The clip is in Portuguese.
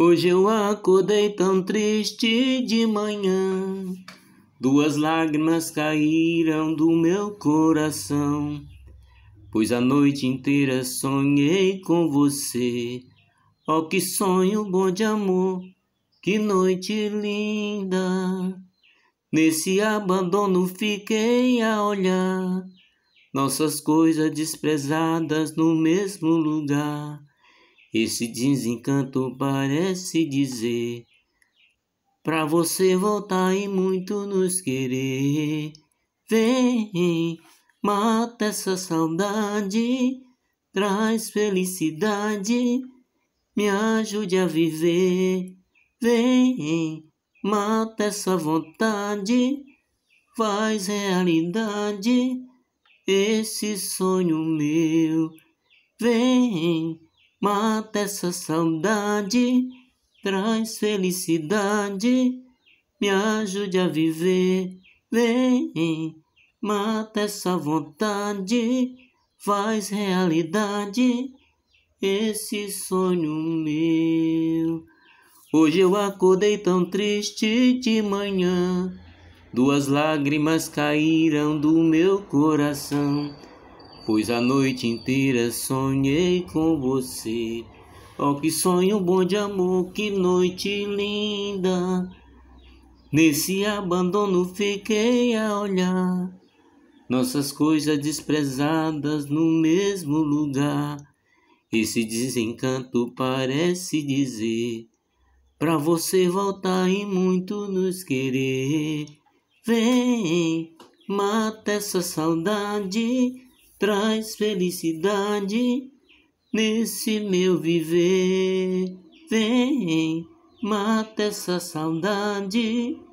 Hoje eu acordei tão triste de manhã, duas lágrimas caíram do meu coração, pois a noite inteira sonhei com você. oh, que sonho bom de amor, que noite linda! Nesse abandono fiquei a olhar nossas coisas desprezadas no mesmo lugar. Esse desencanto parece dizer Pra você voltar e muito nos querer. Vem, mata essa saudade, traz felicidade, me ajude a viver. Vem, mata essa vontade, faz realidade esse sonho meu. Vem Mata essa saudade, traz felicidade, me ajude a viver. Vem, mata essa vontade, faz realidade esse sonho meu. Hoje eu acordei tão triste de manhã, duas lágrimas caíram do meu coração. Pois a noite inteira sonhei com você. Oh, que sonho bom de amor, que noite linda. Nesse abandono fiquei a olhar nossas coisas desprezadas no mesmo lugar. Esse desencanto parece dizer pra você voltar e muito nos querer. Vem, mata essa saudade traz felicidade nesse meu viver. Vem, mata essa saudade